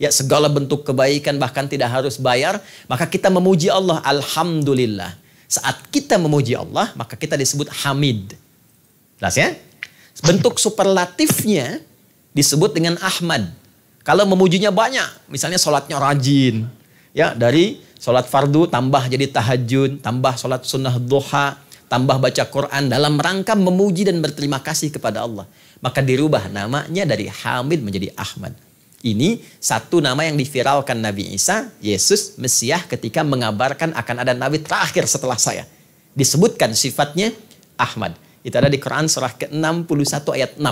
ya segala bentuk kebaikan bahkan tidak harus bayar, maka kita memuji Allah alhamdulillah. Saat kita memuji Allah, maka kita disebut hamid. Jelas ya? Bentuk superlatifnya disebut dengan Ahmad. Kalau memujinya banyak, misalnya sholatnya rajin. Ya, dari sholat fardu tambah jadi tahajud, tambah sholat sunnah duha, tambah baca Quran dalam rangka memuji dan berterima kasih kepada Allah. Maka dirubah namanya dari Hamid menjadi Ahmad. Ini satu nama yang diviralkan Nabi Isa, Yesus, Mesiah ketika mengabarkan akan ada Nabi terakhir setelah saya. Disebutkan sifatnya Ahmad. Itu ada di Quran surah ke-61 ayat 6.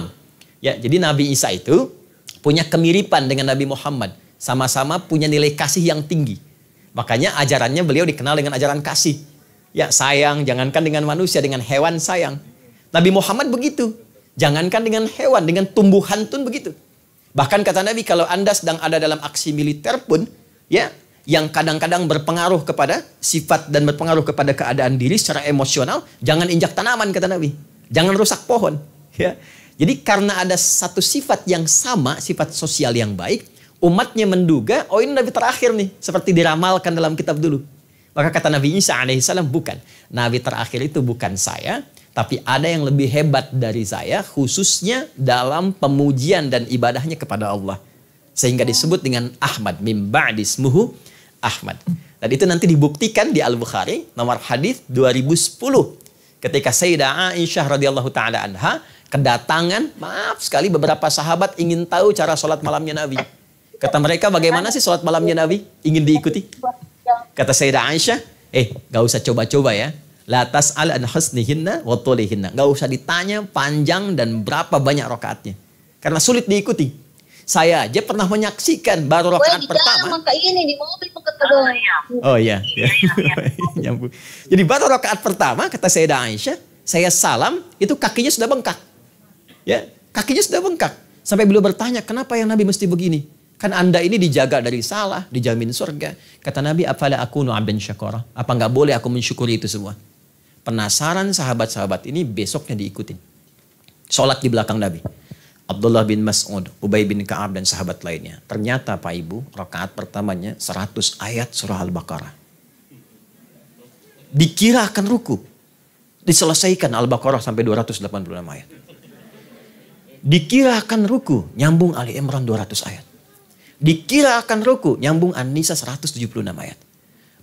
Ya, jadi Nabi Isa itu punya kemiripan dengan Nabi Muhammad. Sama-sama punya nilai kasih yang tinggi. Makanya ajarannya beliau dikenal dengan ajaran kasih. Ya, sayang, jangankan dengan manusia, dengan hewan sayang. Nabi Muhammad begitu. Jangankan dengan hewan, dengan tumbuhan pun begitu. Bahkan kata Nabi kalau Anda sedang ada dalam aksi militer pun ya yang kadang-kadang berpengaruh kepada sifat dan berpengaruh kepada keadaan diri secara emosional, jangan injak tanaman kata Nabi. Jangan rusak pohon, ya. Jadi karena ada satu sifat yang sama, sifat sosial yang baik, umatnya menduga, oh ini Nabi terakhir nih, seperti diramalkan dalam kitab dulu. Maka kata Nabi Isa alaihissalam bukan. Nabi terakhir itu bukan saya, tapi ada yang lebih hebat dari saya khususnya dalam pemujian dan ibadahnya kepada Allah sehingga disebut dengan Ahmad mim ba'dismuhu Ahmad dan itu nanti dibuktikan di Al-Bukhari nomor hadis 2010 ketika Sayyidah Aisyah radhiyallahu taala anha kedatangan maaf sekali beberapa sahabat ingin tahu cara sholat malamnya Nabi kata mereka bagaimana sih sholat malamnya Nabi ingin diikuti kata Sayyidah Aisyah eh gak usah coba-coba ya Latas al an husnihinna wa tulihinna. Gak usah ditanya panjang dan berapa banyak rokaatnya. Karena sulit diikuti. Saya aja pernah menyaksikan baru rokaat pertama. Ah, iya. oh iya. iya, iya Jadi baru rokaat pertama kata saya Aisyah. Saya salam itu kakinya sudah bengkak. Ya, kakinya sudah bengkak. Sampai beliau bertanya kenapa yang Nabi mesti begini? Kan anda ini dijaga dari salah, dijamin surga. Kata Nabi, apalah aku nu syakora? Apa nggak boleh aku mensyukuri itu semua? penasaran sahabat-sahabat ini besoknya diikutin. Sholat di belakang Nabi. Abdullah bin Mas'ud, Ubay bin Ka'ab dan sahabat lainnya. Ternyata Pak Ibu, rakaat pertamanya 100 ayat surah Al-Baqarah. Dikira akan ruku. Diselesaikan Al-Baqarah sampai 286 ayat. Dikira akan ruku, nyambung Ali Imran 200 ayat. Dikira akan ruku, nyambung An-Nisa 176 ayat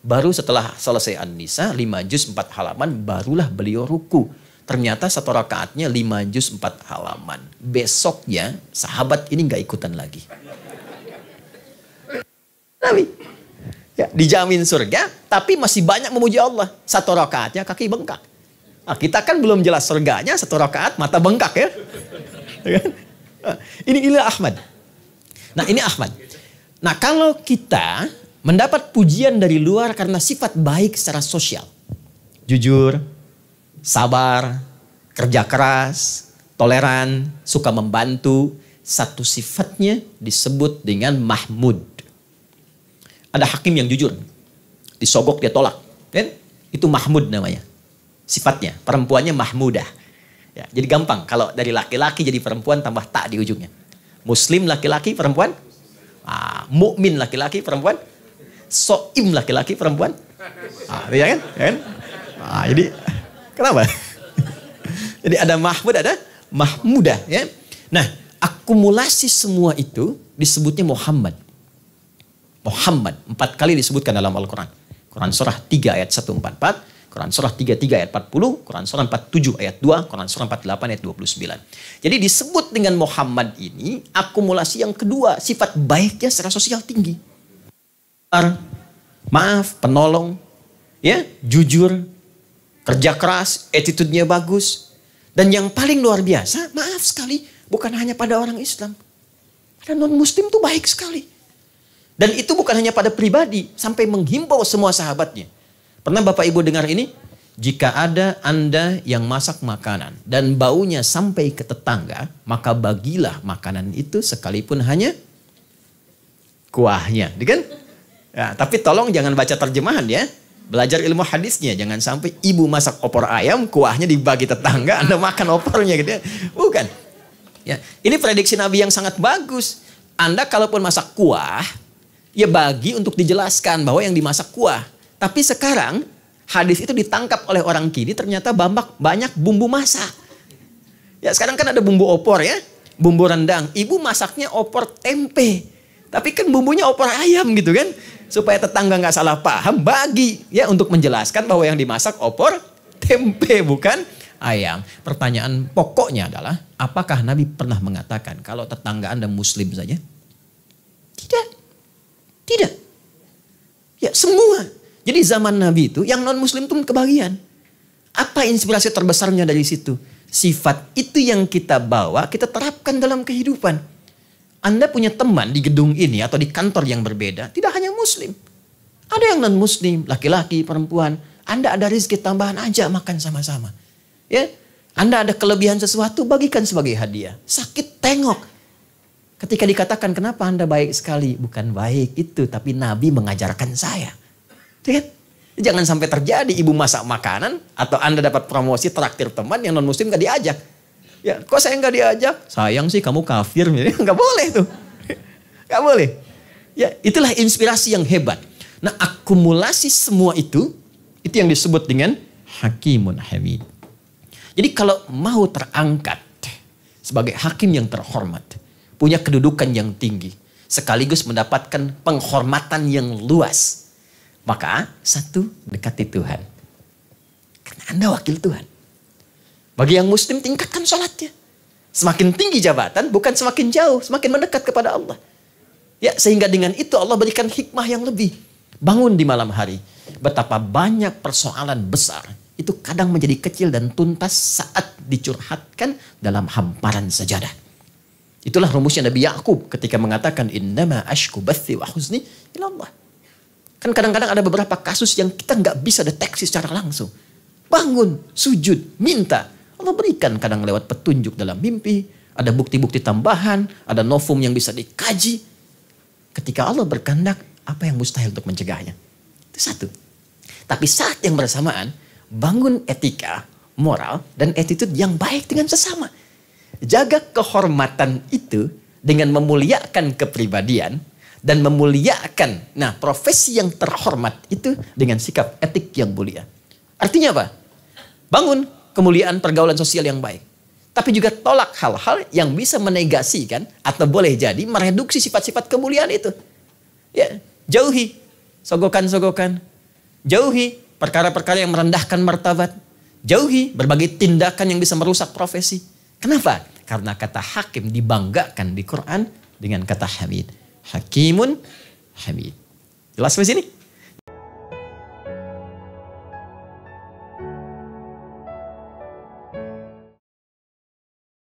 Baru setelah selesai An-Nisa, 5 juz 4 halaman, barulah beliau ruku. Ternyata satu rakaatnya lima juz empat halaman. Besoknya sahabat ini gak ikutan lagi. Nabi. Ya, dijamin surga, tapi masih banyak memuji Allah. Satu rakaatnya kaki bengkak. Nah, kita kan belum jelas surganya, satu rakaat mata bengkak ya. ya kan? ah, ini ilah Ahmad. Nah ini Ahmad. Nah kalau kita mendapat pujian dari luar karena sifat baik secara sosial. Jujur, sabar, kerja keras, toleran, suka membantu. Satu sifatnya disebut dengan Mahmud. Ada hakim yang jujur, disogok dia tolak. Kan? Itu Mahmud namanya. Sifatnya, perempuannya Mahmudah. Ya, jadi gampang kalau dari laki-laki jadi perempuan tambah tak di ujungnya. Muslim laki-laki, perempuan. Ah, mukmin laki-laki, perempuan soim laki-laki perempuan. Ah, ya kan? Ya kan? ah, jadi kenapa? jadi ada Mahmud ada Mahmuda ya. Nah, akumulasi semua itu disebutnya Muhammad. Muhammad empat kali disebutkan dalam Al-Qur'an. Quran surah 3 ayat 144, Quran surah 33 ayat 40, Quran surah 47 ayat 2, Quran surah 48 ayat 29. Jadi disebut dengan Muhammad ini akumulasi yang kedua, sifat baiknya secara sosial tinggi maaf, penolong, ya, jujur, kerja keras, attitude-nya bagus. Dan yang paling luar biasa, maaf sekali, bukan hanya pada orang Islam. Pada non-muslim tuh baik sekali. Dan itu bukan hanya pada pribadi, sampai menghimbau semua sahabatnya. Pernah Bapak Ibu dengar ini? Jika ada Anda yang masak makanan dan baunya sampai ke tetangga, maka bagilah makanan itu sekalipun hanya kuahnya. Gitu kan? Ya, tapi tolong jangan baca terjemahan ya. Belajar ilmu hadisnya. Jangan sampai ibu masak opor ayam, kuahnya dibagi tetangga, Anda makan opornya gitu ya. Bukan. Ya, ini prediksi Nabi yang sangat bagus. Anda kalaupun masak kuah, ya bagi untuk dijelaskan bahwa yang dimasak kuah. Tapi sekarang hadis itu ditangkap oleh orang kiri ternyata bambak banyak bumbu masak. Ya sekarang kan ada bumbu opor ya, bumbu rendang. Ibu masaknya opor tempe. Tapi kan bumbunya opor ayam gitu kan supaya tetangga nggak salah paham bagi ya untuk menjelaskan bahwa yang dimasak opor tempe bukan ayam. Pertanyaan pokoknya adalah apakah Nabi pernah mengatakan kalau tetangga Anda muslim saja? Tidak. Tidak. Ya semua. Jadi zaman Nabi itu yang non muslim itu kebagian. Apa inspirasi terbesarnya dari situ? Sifat itu yang kita bawa, kita terapkan dalam kehidupan. Anda punya teman di gedung ini atau di kantor yang berbeda, tidak muslim. Ada yang non muslim, laki-laki, perempuan. Anda ada rezeki tambahan aja makan sama-sama. Ya, Anda ada kelebihan sesuatu bagikan sebagai hadiah. Sakit tengok. Ketika dikatakan kenapa Anda baik sekali, bukan baik itu, tapi Nabi mengajarkan saya. Ya? Jangan sampai terjadi ibu masak makanan atau Anda dapat promosi traktir teman yang non muslim gak diajak. Ya, kok saya nggak diajak? Sayang sih kamu kafir, nggak boleh tuh. Nggak boleh. Ya, itulah inspirasi yang hebat. Nah, akumulasi semua itu itu yang disebut dengan hakimun hamid. Jadi kalau mau terangkat sebagai hakim yang terhormat, punya kedudukan yang tinggi, sekaligus mendapatkan penghormatan yang luas. Maka satu, dekati Tuhan. Karena Anda wakil Tuhan. Bagi yang muslim tingkatkan sholatnya. Semakin tinggi jabatan bukan semakin jauh, semakin mendekat kepada Allah. Ya, sehingga dengan itu Allah berikan hikmah yang lebih. Bangun di malam hari. Betapa banyak persoalan besar itu kadang menjadi kecil dan tuntas saat dicurhatkan dalam hamparan sajadah. Itulah rumusnya Nabi Yakub ketika mengatakan innama ashku bathi wa husni ilallah. Kan kadang-kadang ada beberapa kasus yang kita nggak bisa deteksi secara langsung. Bangun, sujud, minta. Allah berikan kadang lewat petunjuk dalam mimpi, ada bukti-bukti tambahan, ada novum yang bisa dikaji. Ketika Allah berkehendak, apa yang mustahil untuk mencegahnya? Itu satu. Tapi saat yang bersamaan, bangun etika, moral, dan attitude yang baik dengan sesama. Jaga kehormatan itu dengan memuliakan kepribadian dan memuliakan nah profesi yang terhormat itu dengan sikap etik yang mulia. Artinya apa? Bangun kemuliaan pergaulan sosial yang baik tapi juga tolak hal-hal yang bisa menegasikan atau boleh jadi mereduksi sifat-sifat kemuliaan itu. Ya, jauhi sogokan-sogokan, jauhi perkara-perkara yang merendahkan martabat, jauhi berbagai tindakan yang bisa merusak profesi. Kenapa? Karena kata hakim dibanggakan di Quran dengan kata hamid. Hakimun hamid. Jelas di sini?